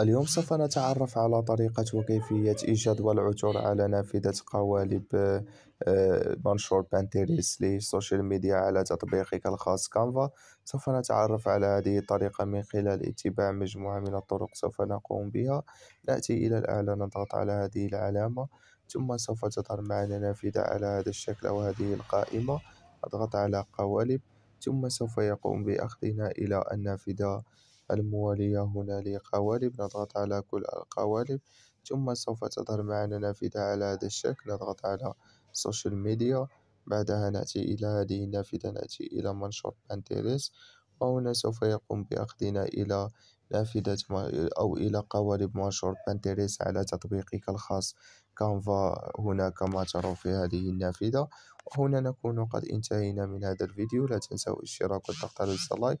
اليوم سوف نتعرف على طريقة وكيفية إيجاد والعثور على نافذة قوالب آه، آه، منشور بانتيريس للسوشيال ميديا على تطبيقك الخاص كانفا سوف نتعرف على هذه الطريقة من خلال اتباع مجموعة من الطرق سوف نقوم بها نأتي إلى الأعلى نضغط على هذه العلامة ثم سوف تظهر معنا نافذة على هذا الشكل أو هذه القائمة أضغط على قوالب ثم سوف يقوم بأخذنا إلى النافذة الموالية هنالك قوالب نضغط على كل القوالب ثم سوف تظهر معنا نافذة على هذا الشكل نضغط على سوشيال ميديا بعدها نأتي إلى هذه النافذة نأتي إلى منشور بانتيريس وهنا سوف يقوم بأخذنا إلى نافذة أو إلى قوالب منشور بانتيريس على تطبيقك الخاص كانفا هنا كما ترون في هذه النافذة وهنا نكون قد انتهينا من هذا الفيديو لا تنسوا الاشتراك والضغط على اللايك